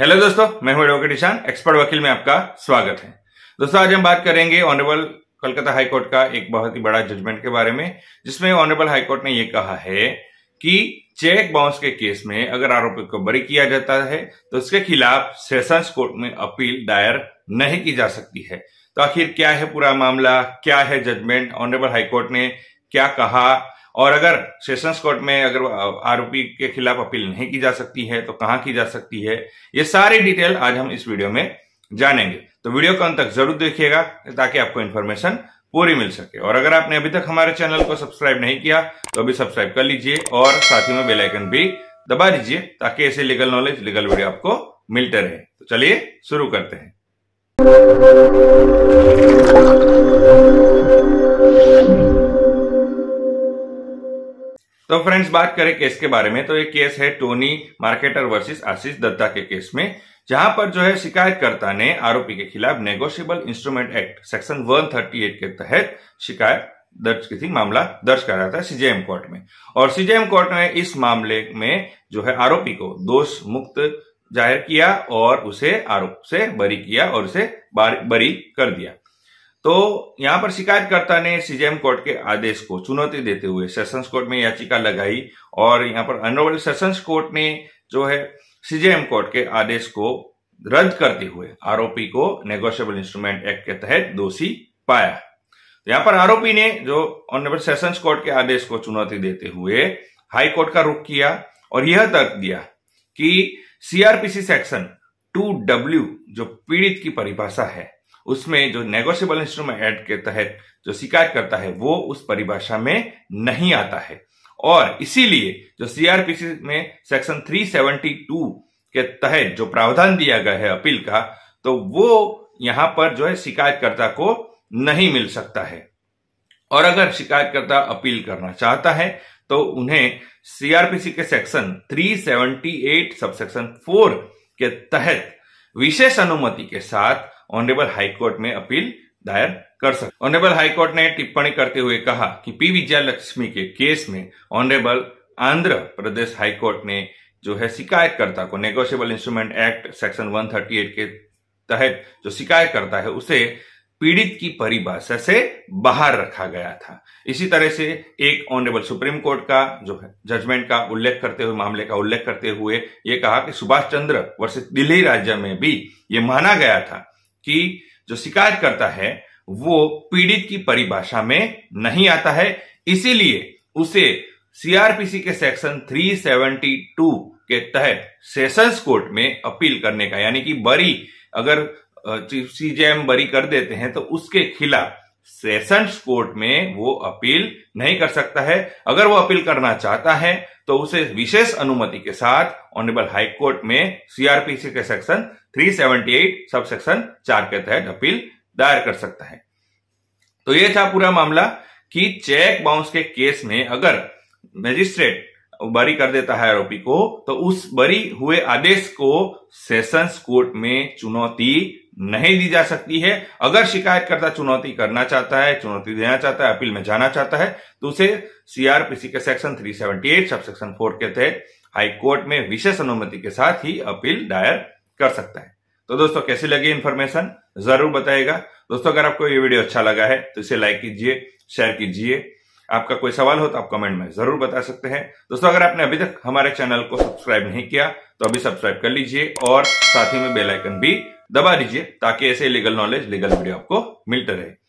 hello दोस्तों मैं हूं एडवोकेट ईशान एक्सपर्ट वकील में आपका स्वागत है दोस्तों आज हम बात करेंगे ऑनरेबल कलकत्ता हाईकोर्ट का एक बहुत ही बड़ा जजमेंट के बारे में जिसमें ऑनरेबल हाईकोर्ट ने यह कहा है कि चेक बाउंस के केस में अगर आरोपी को बरी किया जाता है तो उसके खिलाफ सेशंस कोर्ट में अपील दायर नहीं की जा सकती है तो आखिर क्या है पूरा मामला क्या है जजमेंट ऑनरेबल हाईकोर्ट ने क्या कहा और अगर सेशंस कोर्ट में अगर आरोपी के खिलाफ अपील नहीं की जा सकती है तो कहां की जा सकती है ये सारी डिटेल आज हम इस वीडियो में जानेंगे तो वीडियो को अंत तक जरूर देखिएगा ताकि आपको इन्फॉर्मेशन पूरी मिल सके और अगर आपने अभी तक हमारे चैनल को सब्सक्राइब नहीं किया तो अभी सब्सक्राइब कर लीजिए और साथ ही में बेलाइकन भी दबा दीजिए ताकि ऐसे लीगल नॉलेज लीगल वीडियो आपको मिलते रहे तो चलिए शुरू करते हैं तो फ्रेंड्स बात करें केस के बारे में तो ये केस है Tony marketer versus Ashish Datta के केस में जहां पर जो है शिकायतकर्ता ने आरोपी के खिलाफ नेगोशिएबल इंस्ट्रूमेंट एक्ट सेक्शन 138 के तहत शिकायत दर्ज की थी मामला दर्ज कराया था सीजेएम कोर्ट में और सीजेएम कोर्ट ने इस मामले में जो है आरोपी को दोष मुक्त जाहिर किया और उसे आरोप से बरी किया और उसे बरी कर दिया तो यहां पर शिकायतकर्ता ने सीजेएम कोर्ट के आदेश को चुनौती देते हुए सेशंस कोर्ट में याचिका लगाई और यहां पर अनोवल सेशंस कोर्ट ने जो है सीजेएम कोर्ट के आदेश को रद्द करते हुए आरोपी को नेगोशियबल इंस्ट्रूमेंट एक्ट के तहत दोषी पाया तो यहां पर आरोपी ने जो ऑनरेबल सेशंस कोर्ट के आदेश को चुनौती देते हुए हाई कोर्ट का रुख किया और यह तर्क दिया कि सीआरपीसी सेक्शन टू डब्ल्यू जो पीड़ित की परिभाषा है उसमें जो नेगोशियबल इंस्ट्रूमेंट एक्ट के तहत जो शिकायत करता है वो उस परिभाषा में नहीं आता है और इसीलिए जो सीआरपीसी में सेक्शन 372 के तहत जो प्रावधान दिया गया है अपील का तो वो यहां पर जो है शिकायतकर्ता को नहीं मिल सकता है और अगर शिकायतकर्ता अपील करना चाहता है तो उन्हें सीआरपीसी के सेक्शन 378 सबसेक्शन 4 के तहत विशेष अनुमति के साथ ऑनरेबल हाईकोर्ट में अपील दायर कर सकते ऑनरेबल हाईकोर्ट ने टिप्पणी करते हुए कहा कि पी विजयालक्ष्मी के केस में ऑनरेबल आंध्र प्रदेश हाईकोर्ट ने जो है शिकायतकर्ता को नेगोशिएबल इंस्ट्रूमेंट एक्ट सेक्शन 138 के तहत जो शिकायत करता है उसे पीड़ित की परिभाषा से बाहर रखा गया था इसी तरह से एक ऑनरेबल सुप्रीम कोर्ट का जो है जजमेंट का उल्लेख करते हुए मामले का उल्लेख करते हुए ये कहा कि सुभाष चंद्र वर्सेस दिल्ली राज्य में भी ये माना गया था कि जो शिकायत करता है वो पीड़ित की परिभाषा में नहीं आता है इसीलिए उसे सीआरपीसी के सेक्शन 372 के तहत सेशंस कोर्ट में अपील करने का यानी कि बरी अगर सीजेएम बरी कर देते हैं तो उसके खिलाफ सेशंस कोर्ट में वो अपील नहीं कर सकता है अगर वो अपील करना चाहता है तो उसे विशेष अनुमति के साथ ऑनरेबल हाई कोर्ट में सीआरपीसी के सेक्शन 378 सब सेक्शन चार के तहत अपील दायर कर सकता है तो ये था पूरा मामला कि चेक बाउंस के केस में अगर मजिस्ट्रेट बरी कर देता है आरोपी को तो उस बरी हुए आदेश को सेशंस कोर्ट में चुनौती नहीं दी जा सकती है अगर शिकायतकर्ता चुनौती करना चाहता है चुनौती देना चाहता है अपील में जाना चाहता है तो उसे सीआरपीसी के सेक्शन 378 सब सेक्शन फोर के तहत हाई कोर्ट में विशेष अनुमति के साथ ही अपील दायर कर सकता है तो दोस्तों कैसी लगी इन्फॉर्मेशन जरूर बताएगा दोस्तों अगर आपको ये वीडियो अच्छा लगा है तो इसे लाइक कीजिए शेयर कीजिए आपका कोई सवाल हो तो आप कमेंट में जरूर बता सकते हैं दोस्तों अगर आपने अभी तक हमारे चैनल को सब्सक्राइब नहीं किया तो अभी सब्सक्राइब कर लीजिए और साथ ही में बेलाइकन भी दबा दीजिए ताकि ऐसे लीगल नॉलेज लीगल वीडियो आपको मिलते रहे